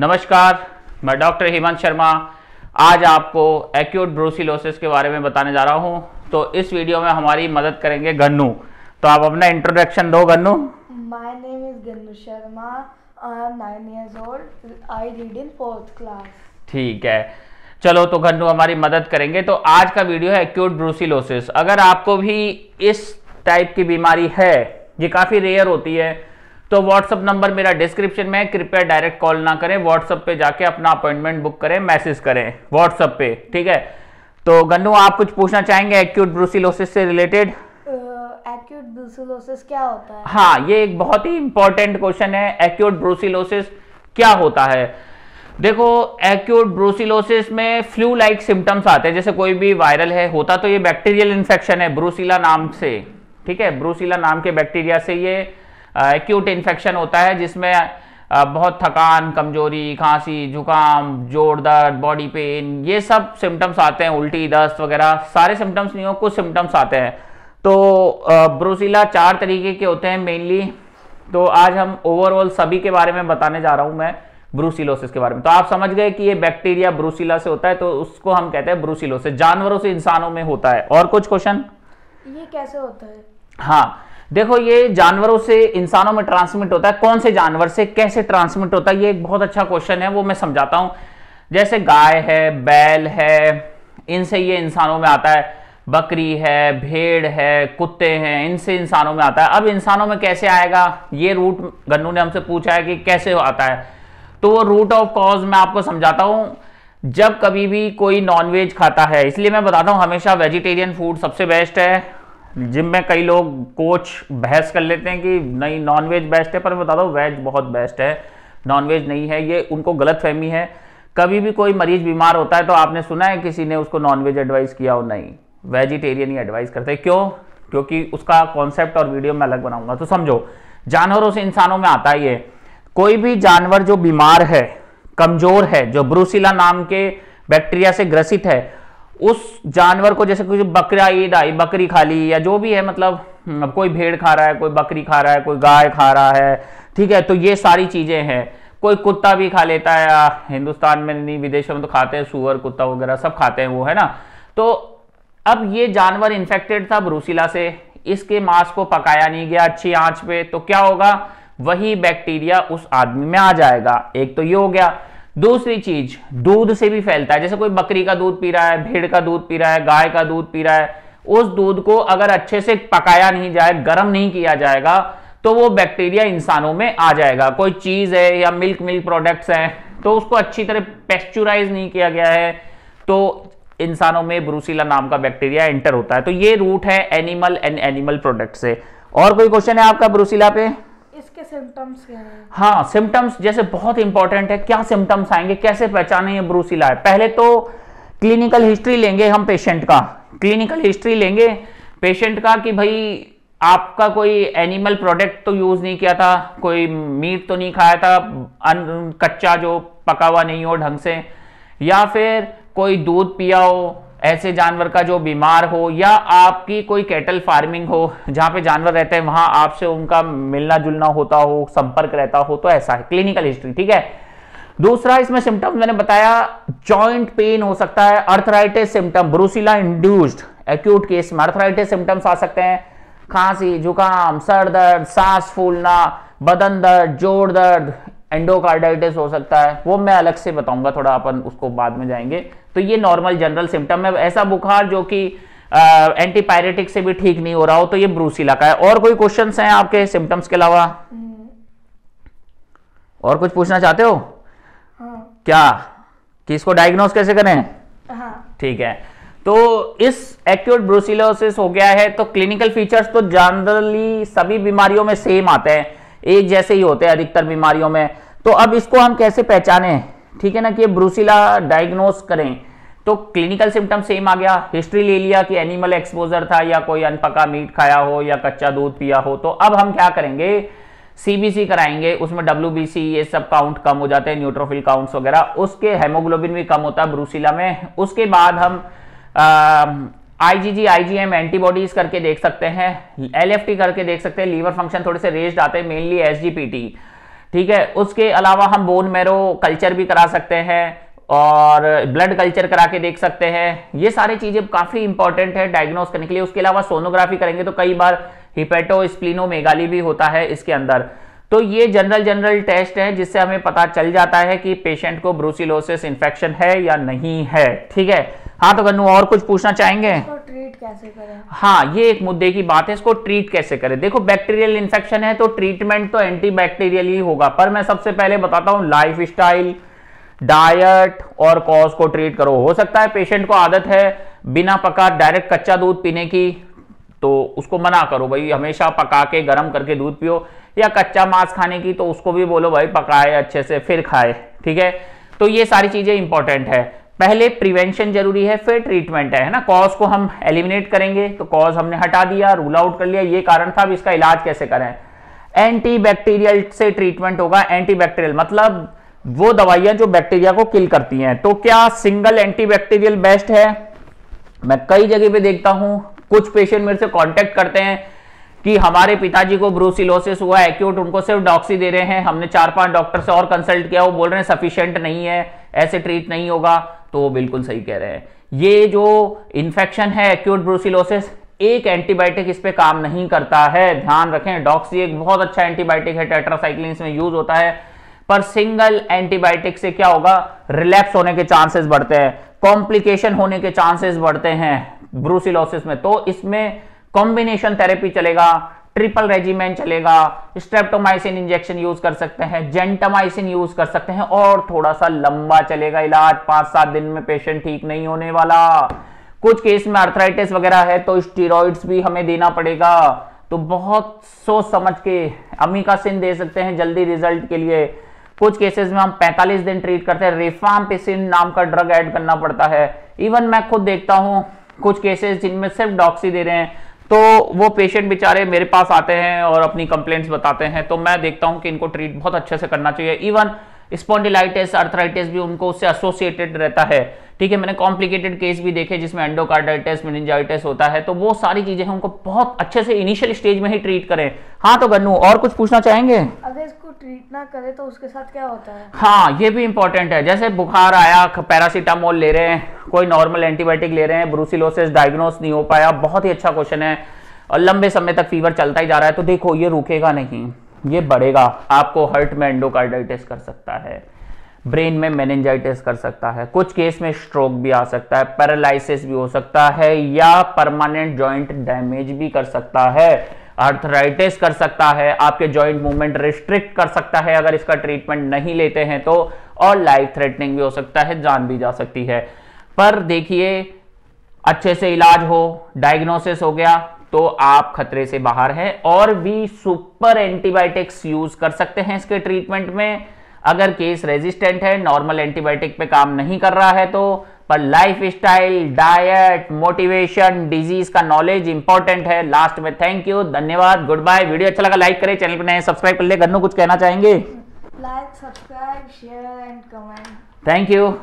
नमस्कार मैं डॉक्टर हेमंत शर्मा आज आपको एक्यूट ब्रोसिलोसिस के बारे में बताने जा रहा हूँ तो इस वीडियो में हमारी मदद करेंगे गन्नू तो आप अपना इंट्रोडक्शन दो Gannu my name is Gannu Sharma I am nine years old I read in fourth class ठीक है चलो तो गन्नू हमारी मदद करेंगे तो आज का वीडियो है एक्यूट ब्रोसिलोसिस अगर आपको भी इस टाइप की बीमारी है ये काफ़ी रेयर होती है तो व्हाट्सअप नंबर मेरा डिस्क्रिप्शन में है कृपया डायरेक्ट कॉल ना करें व्हाट्सअप पे जाके अपना अपॉइंटमेंट बुक करें मैसेज करें व्हाट्सअप पे ठीक है तो गन्नू आप कुछ पूछना चाहेंगे एक्यूट ब्रुसिलोसिस से रिलेटेड एक्यूट ब्रुसिलोसिस क्या होता है हाँ ये एक बहुत ही इंपॉर्टेंट क्वेश्चन है एक्यूट ब्रुसिलोसिस क्या होता है देखो एक्यूट ब्रुसिलोसिस में फ्लू लाइक सिम्टम्स आते हैं जैसे कोई भी वायरल है होता तो ये बैक्टीरियल इन्फेक्शन है ब्रुसिला नाम से ठीक है ब्रूसिला नाम के बैक्टीरिया से ये एक्यूट इन्फेक्शन होता है जिसमें बहुत थकान कमजोरी खांसी जुकाम जोड़ दर्द बॉडी पेन ये सब सिम्टम्स आते हैं उल्टी दस्त वगैरह सारे सिम्टम्स नहीं हो कुछ सिम्टम्स आते हैं तो ब्रोसिला चार तरीके के होते हैं मेनली तो आज हम ओवरऑल सभी के बारे में बताने जा रहा हूं मैं ब्रूसिलोसिस के बारे में तो आप समझ गए कि ये बैक्टीरिया ब्रूसिला से होता है तो उसको हम कहते हैं ब्रूसिलोसिस जानवरों से इंसानों में होता है और कुछ क्वेश्चन ये कैसे होता है हाँ देखो ये जानवरों से इंसानों में ट्रांसमिट होता है कौन से जानवर से कैसे ट्रांसमिट होता है ये एक बहुत अच्छा क्वेश्चन है वो मैं समझाता हूँ जैसे गाय है बैल है इनसे ये इंसानों में आता है बकरी है भेड़ है कुत्ते हैं इनसे इंसानों में आता है अब इंसानों में कैसे आएगा ये रूट गन्नू ने हमसे पूछा है कि कैसे आता है तो वो रूट ऑफ कॉज मैं आपको समझाता हूँ जब कभी भी कोई नॉनवेज खाता है इसलिए मैं बताता हूँ हमेशा वेजिटेरियन फूड सबसे बेस्ट है जिम में कई लोग कोच बहस कर लेते हैं कि नहीं नॉनवेज बेस्ट है पर मैं बता दो वेज बहुत बेस्ट है नॉनवेज नहीं है ये उनको गलत फहमी है कभी भी कोई मरीज बीमार होता है तो आपने सुना है किसी ने उसको नॉनवेज एडवाइस किया हो नहीं वेजिटेरियन ही एडवाइस करते क्यों क्योंकि उसका कॉन्सेप्ट और वीडियो मैं अलग बनाऊंगा तो समझो जानवरों से इंसानों में आता ही है कोई भी जानवर जो बीमार है कमजोर है जो ब्रूसिला नाम के बैक्टीरिया से ग्रसित है उस जानवर को जैसे कुछ बकरा ईद आई बकरी खा ली या जो भी है मतलब हम्म, कोई भेड़ खा रहा है कोई बकरी खा रहा है कोई गाय खा रहा है ठीक है तो ये सारी चीज़ें हैं कोई कुत्ता भी खा लेता है हिंदुस्तान में नहीं विदेशों में तो खाते हैं सुअर कुत्ता वगैरह सब खाते हैं वो है ना तो अब ये जानवर इन्फेक्टेड था ब्रूसिला से इसके मांस को पकाया नहीं गया अच्छी आंच पे तो क्या होगा वही बैक्टीरिया उस आदमी में आ जाएगा एक तो ये हो गया दूसरी चीज दूध से भी फैलता है जैसे कोई बकरी का दूध पी रहा है भेड़ का दूध पी रहा है गाय का दूध पी रहा है उस दूध को अगर अच्छे से पकाया नहीं जाए गर्म नहीं किया जाएगा तो वो बैक्टीरिया इंसानों में आ जाएगा कोई चीज है या मिल्क मिल्क प्रोडक्ट्स हैं तो उसको अच्छी तरह पेस्चुराइज नहीं किया गया है तो इंसानों में ब्रूसिला नाम का बैक्टीरिया एंटर होता है तो ये रूट है एनिमल एंड एनिमल प्रोडक्ट से और कोई क्वेश्चन है आपका ब्रूसिला पे सिम्टम्स क्या हाँ सिम्टम्स जैसे बहुत इंपॉर्टेंट है क्या सिम्टम्स आएंगे कैसे पहचाने ये ब्रूसिला है पहले तो क्लिनिकल हिस्ट्री लेंगे हम पेशेंट का क्लिनिकल हिस्ट्री लेंगे पेशेंट का कि भाई आपका कोई एनिमल प्रोडक्ट तो यूज़ नहीं किया था कोई मीट तो नहीं खाया था अन, कच्चा जो पका हुआ नहीं हो ढंग से या फिर कोई दूध पिया हो ऐसे जानवर का जो बीमार हो या आपकी कोई कैटल फार्मिंग हो जहाँ पे जानवर रहते हैं वहां आपसे उनका मिलना जुलना होता हो संपर्क रहता हो तो ऐसा है क्लिनिकल हिस्ट्री ठीक है दूसरा इसमें सिम्टम मैंने बताया जॉइंट पेन हो सकता है arthritis symptom brucella induced acute case में अर्थराइटिस सिम्टम्स आ सकते हैं खांसी जुकाम सर दर्द सांस फूलना बदन दर्द जोड़ दर्द एंडोकार्डाइटिस हो सकता है वो मैं अलग से बताऊंगा थोड़ा अपन उसको बाद में जाएंगे तो ये नॉर्मल जनरल सिम्टम है ऐसा बुखार जो कि एंटीपायरेटिक से भी ठीक नहीं हो रहा हो तो ये ब्रूसीला का है और कोई क्वेश्चन है आपके सिम्टम्स के अलावा हम्म। और कुछ पूछना चाहते हो हाँ। क्या कि इसको डायग्नोस कैसे करें हाँ। ठीक है तो इस एक्यूट ब्रूसिलोसिस हो गया है तो क्लिनिकल फीचर्स तो जनरली सभी बीमारियों में सेम आते हैं एक जैसे ही होते हैं अधिकतर बीमारियों में तो अब इसको हम कैसे पहचाने ठीक है ना कि ब्रूसिला डायग्नोस करें तो क्लिनिकल सिम्टम सेम आ गया हिस्ट्री ले लिया कि एनिमल एक्सपोजर था या कोई अनपका मीट खाया हो या कच्चा दूध पिया हो तो अब हम क्या करेंगे सीबीसी कराएंगे उसमें डब्ल्यू ये सब काउंट कम हो जाते हैं न्यूट्रोफिल काउंट्स वगैरह उसके हेमोग्लोबिन भी कम होता है ब्रूसिला में उसके बाद हम आईजीजी आईजीएम एंटीबॉडीज करके देख सकते हैं एलएफटी करके देख सकते हैं लीवर फंक्शन थोड़े से रेस्ड आते हैं मेनली एसजीपीटी ठीक है उसके अलावा हम बोन मैरो कल्चर भी करा सकते हैं और ब्लड कल्चर करा के देख सकते हैं ये सारी चीज़ें काफ़ी इंपॉर्टेंट है डायग्नोस करने के लिए उसके अलावा सोनोग्राफी करेंगे तो कई बार हिपेटो मेगाली भी होता है इसके अंदर तो ये जनरल जनरल टेस्ट है जिससे हमें पता चल जाता है कि पेशेंट को ब्रूसिलोसिस इन्फेक्शन है या नहीं है ठीक है हाँ तो गन्नू और कुछ पूछना चाहेंगे ट्रीट कैसे करें हाँ ये एक मुद्दे की बात है इसको ट्रीट कैसे करें देखो बैक्टीरियल इन्फेक्शन है तो ट्रीटमेंट तो एंटी बैक्टीरियल ही होगा पर मैं सबसे पहले बताता हूँ लाइफ स्टाइल डाइट और कॉज को ट्रीट करो हो सकता है पेशेंट को आदत है बिना पका डायरेक्ट कच्चा दूध पीने की तो उसको मना करो भाई हमेशा पका के गर्म करके दूध पियो या कच्चा मांस खाने की तो उसको भी बोलो भाई पकाए अच्छे से फिर खाए ठीक है तो ये सारी चीज़ें इंपॉर्टेंट है पहले प्रिवेंशन जरूरी है फिर ट्रीटमेंट है ना कॉज को हम एलिमिनेट करेंगे तो कॉज हमने हटा दिया रूल आउट कर लिया ये कारण था अब इसका इलाज कैसे करें एंटीबैक्टीरियल से ट्रीटमेंट होगा एंटीबैक्टीरियल मतलब वो दवाइयां जो बैक्टीरिया को किल करती हैं तो क्या सिंगल एंटीबैक्टीरियल बेस्ट है मैं कई जगह पे देखता हूं कुछ पेशेंट मेरे से कांटेक्ट करते हैं कि हमारे पिताजी को ब्रूसिलोसिस हुआ एक्यूट उनको सिर्फ डॉक्सी दे रहे हैं हमने चार पांच डॉक्टर से और कंसल्ट किया वो बोल रहे हैं सफिशियंट नहीं है ऐसे ट्रीट नहीं होगा तो वो बिल्कुल सही कह रहे हैं ये जो इन्फेक्शन है एक्यूट ब्रूसिलोसिस एक एंटीबायोटिक इस पर काम नहीं करता है ध्यान रखें डॉक्सी एक बहुत अच्छा एंटीबायोटिक है टेट्रासाइक्लिन में यूज होता है पर सिंगल एंटीबायोटिक से क्या होगा रिलैप्स होने के चांसेस बढ़ते हैं कॉम्प्लिकेशन होने के चांसेस बढ़ते हैं ब्रूसिलोसिस में तो इसमें कॉम्बिनेशन थेरेपी चलेगा ट्रिपल रेजिमेंट चलेगा स्ट्रेप्टोमाइसिन इंजेक्शन यूज कर सकते हैं जेंटामाइसिन यूज कर सकते हैं और थोड़ा सा लंबा चलेगा इलाज पांच सात दिन में पेशेंट ठीक नहीं होने वाला कुछ केस में अर्थराइटिस वगैरह है तो स्टीरोइड्स भी हमें देना पड़ेगा तो बहुत सोच समझ के अमीका सिन दे सकते हैं जल्दी रिजल्ट के लिए कुछ केसेस में हम 45 दिन ट्रीट करते हैं रेफामपिसिन नाम का ड्रग ऐड करना पड़ता है इवन मैं खुद देखता हूं कुछ केसेस जिनमें सिर्फ डॉक्सी दे रहे हैं तो वो पेशेंट बेचारे मेरे पास आते हैं और अपनी कंप्लेंट्स बताते हैं तो मैं देखता हूँ कि इनको ट्रीट बहुत अच्छे से करना चाहिए इवन स्पॉन्डिलाइटिस अर्थराइटिस भी उनको उससे एसोसिएटेड रहता है ठीक है मैंने कॉम्प्लिकेटेड केस भी देखे जिसमें एंडोकार्डाइटिस मेनिंजाइटिस होता है तो वो सारी चीजें हमको बहुत अच्छे से इनिशियल स्टेज में ही ट्रीट करें हाँ तो गन्नू और कुछ पूछना चाहेंगे अगर इसको ट्रीट ना करें तो उसके साथ क्या होता है हाँ ये भी इंपॉर्टेंट है जैसे बुखार आया पैरासीटामोल ले रहे हैं कोई नॉर्मल एंटीबायोटिक ले रहे हैं ब्रूसिलोसिस डायग्नोस नहीं हो पाया बहुत ही अच्छा क्वेश्चन है और लंबे समय तक फीवर चलता ही जा रहा है तो देखो ये रुकेगा नहीं ये बढ़ेगा आपको हर्ट में एंडोकार्डाइटिस कर सकता है ब्रेन में मैनेजाइटिस कर सकता है कुछ केस में स्ट्रोक भी आ सकता है पैरालिसिस भी हो सकता है या परमानेंट जॉइंट डैमेज भी कर सकता है आर्थराइटिस कर सकता है आपके जॉइंट मूवमेंट रिस्ट्रिक्ट कर सकता है अगर इसका ट्रीटमेंट नहीं लेते हैं तो और लाइफ थ्रेटनिंग भी हो सकता है जान भी जा सकती है पर देखिए अच्छे से इलाज हो डायग्नोसिस हो गया तो आप खतरे से बाहर हैं और भी सुपर एंटीबायोटिक्स यूज कर सकते हैं इसके ट्रीटमेंट में अगर केस रेजिस्टेंट है नॉर्मल एंटीबायोटिक पे काम नहीं कर रहा है तो पर life style diet motivation disease का नॉलेज इंपॉर्टेंट है लास्ट में थैंक यू धन्यवाद गुड बाय वीडियो अच्छा लगा लाइक करें चैनल पर नए सब्सक्राइब कर ले गन्नू कुछ कहना चाहेंगे like subscribe share and comment thank you